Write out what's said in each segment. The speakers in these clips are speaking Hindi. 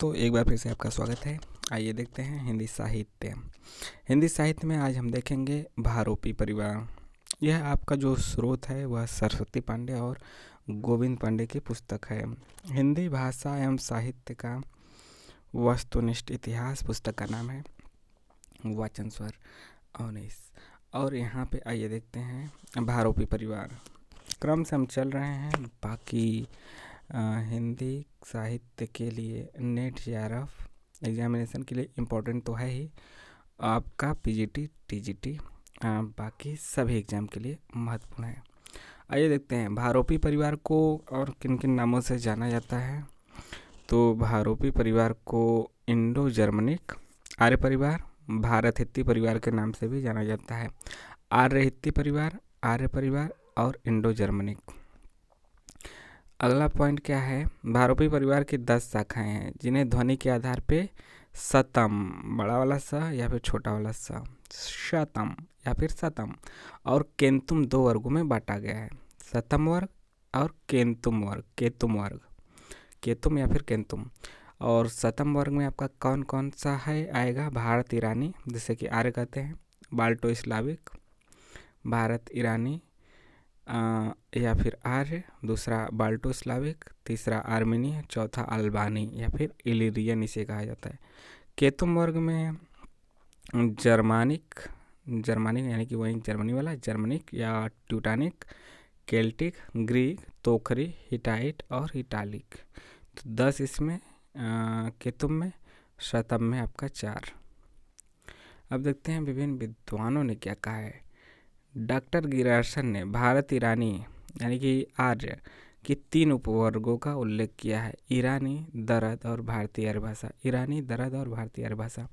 दोस्तों एक बार फिर से आपका स्वागत है आइए देखते हैं हिंदी साहित्य हिंदी साहित्य में आज हम देखेंगे भारोपी परिवार यह आपका जो स्रोत है वह सरस्वती पांडे और गोविंद पांडे की पुस्तक है हिंदी भाषा एवं साहित्य का वस्तुनिष्ठ इतिहास पुस्तक का नाम है वाचन स्वर अवनीस और यहाँ पे आइए देखते हैं भारोपी परिवार क्रम से हम चल रहे हैं बाकी हिंदी साहित्य के लिए नेट आर एफ एग्ज़ामिनेशन के लिए इम्पोर्टेंट तो है ही आपका पीजीटी टीजीटी बाकी सभी एग्ज़ाम के लिए महत्वपूर्ण है आइए देखते हैं भारोपी परिवार को और किन किन नामों से जाना जाता है तो भारोपी परिवार को इंडो जर्मनिक आर्य परिवार भारत हित्ती परिवार के नाम से भी जाना जाता है आर्य हित्ती परिवार आर्य परिवार और इंडो जर्मनिक अगला पॉइंट क्या है भारूपी परिवार की दस शाखाएं हैं जिन्हें ध्वनि के आधार पे सतम बड़ा वाला स या फिर छोटा वाला स शतम या फिर सतम और केंतुम दो वर्गों में बांटा गया है सतम वर्ग और केंतुम वर्ग केतुम वर्ग केतुम या फिर केंतुम और सतम वर्ग में आपका कौन कौन सा है आएगा भारत ईरानी जिसे कि आर्य कहते हैं बाल्टो इस्लाविक भारत ईरानी या फिर आर्य दूसरा बाल्टो स्लाविक तीसरा आर्मेनी चौथा अल्बानी या फिर इलिरियन इसे कहा जाता है केतुम वर्ग में जर्मानिक जर्मानिक यानी कि वही जर्मनी वाला जर्मनिक या ट्यूटानिक केल्टिक ग्रीक तोखरी हिटाइट और इटालिक तो दस इसमें केतुम में शतम में आपका चार अब देखते हैं विभिन्न विद्वानों ने क्या कहा है डॉक्टर गिरासन ने भारत ईरानी यानी कि आर्य की तीन उपवर्गों का उल्लेख किया है ईरानी दरद और भारतीय भाषा ईरानी दरद और भारतीय भाषा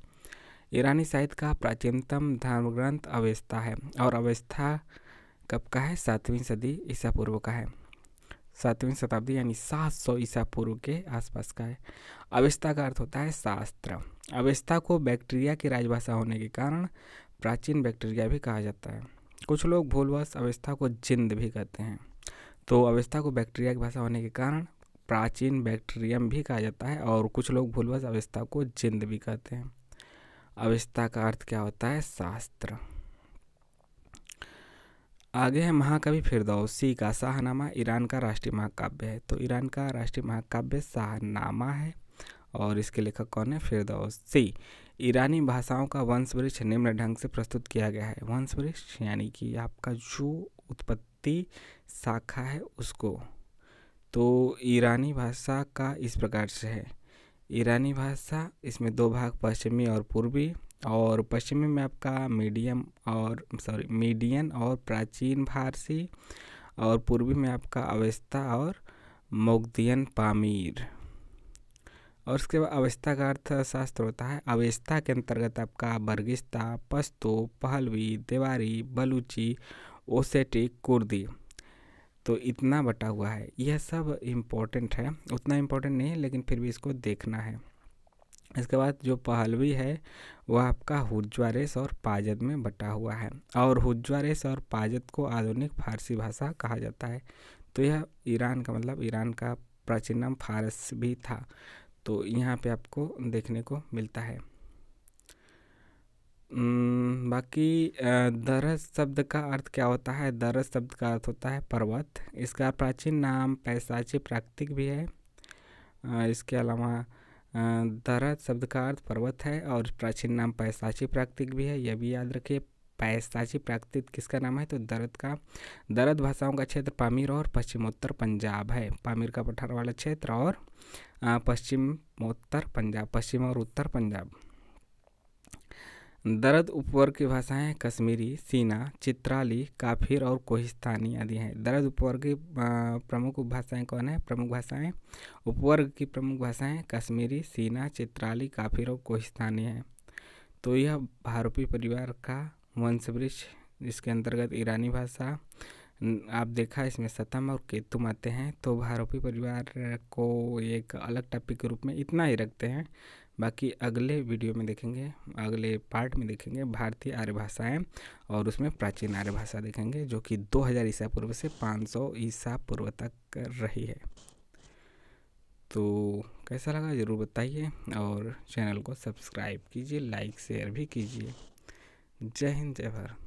ईरानी साहित्य का प्राचीनतम धर्मग्रंथ अवस्था है और अवस्था कब का है सातवीं सदी ईसा पूर्व का है सातवीं शताब्दी यानी सात सौ ईसा पूर्व के आसपास का है अवस्था का अर्थ होता है शास्त्र अवस्था को बैक्टीरिया की राजभाषा होने के कारण प्राचीन बैक्टीरिया भी कहा जाता है कुछ लोग भूलवश अवस्था को जिंद भी कहते हैं तो अवस्था को बैक्टीरिया की भाषा होने के कारण प्राचीन बैक्टीरियम भी कहा जाता है और कुछ लोग भूलवश अवस्था को जिंद भी कहते हैं अवस्था का अर्थ क्या होता है शास्त्र आगे है महाकवि फिरदौसी का शाहनामा ईरान का राष्ट्रीय महाकाव्य है तो ईरान का राष्ट्रीय महाकाव्य शाहनामा है और इसके लेखक कौन है फिरदौसी ईरानी भाषाओं का वंशवृक्ष निम्न ढंग से प्रस्तुत किया गया है वंश वृक्ष यानी कि आपका जो उत्पत्ति शाखा है उसको तो ईरानी भाषा का इस प्रकार से है ईरानी भाषा इसमें दो भाग पश्चिमी और पूर्वी और पश्चिमी में आपका मीडियम और सॉरी मीडियन और प्राचीन फारसी और पूर्वी में आपका अवेस्ता और मोगदियन पामीर और उसके बाद अवस्था का अर्थशास्त्र होता है अवस्था के अंतर्गत आपका बर्गिस्ता पस्तो पहलवी देवारी बलूची ओसेटिक कुर्दी तो इतना बटा हुआ है यह सब इम्पोर्टेंट है उतना इम्पोर्टेंट नहीं है लेकिन फिर भी इसको देखना है इसके बाद जो पहलवी है वह आपका हुज्वारेस और पाजद में बटा हुआ है और हुज्वारेस और पाजद को आधुनिक फारसी भाषा कहा जाता है तो यह ईरान का मतलब ईरान का प्राचीनम फारस भी था तो यहाँ पे आपको देखने को मिलता है बाकी दरस शब्द का अर्थ क्या होता है दरस शब्द का अर्थ होता है पर्वत इसका प्राचीन नाम पैसाची प्राकृतिक भी है इसके अलावा दरस शब्द का अर्थ पर्वत है और प्राचीन नाम पैसाची प्राकृतिक भी है यह भी याद रखिए पैसाची प्राकृतिक किसका नाम है तो दरद का दरद भाषाओं का क्षेत्र पामीर और पश्चिमोत्तर पंजाब है पामीर का पठार वाला क्षेत्र और पश्चिमोत्तर पंजाब पश्चिम और उत्तर पंजाब दरद उपवर्ग की भाषाएं कश्मीरी सीना चित्राली काफिर और कोहिस्तानी आदि हैं दरद उपवर्ग की प्रमुख उपभाषाएं कौन है प्रमुख भाषाएं उपवर्ग की प्रमुख भाषाएं कश्मीरी सीना चित्राली काफिर और कोहिस्तानी हैं तो यह भारूपी परिवार का वंशवृक्ष जिसके अंतर्गत ईरानी भाषा आप देखा इसमें सतम और केतुम आते हैं तो भारोपी परिवार को एक अलग टॉपिक के रूप में इतना ही रखते हैं बाकी अगले वीडियो में देखेंगे अगले पार्ट में देखेंगे भारतीय आर्य भाषाएँ और उसमें प्राचीन आर्य भाषा देखेंगे जो कि 2000 ईसा पूर्व से 500 ईसा पूर्व तक रही है तो कैसा लगा ज़रूर बताइए और चैनल को सब्सक्राइब कीजिए लाइक शेयर भी कीजिए जय हिंद जय भारत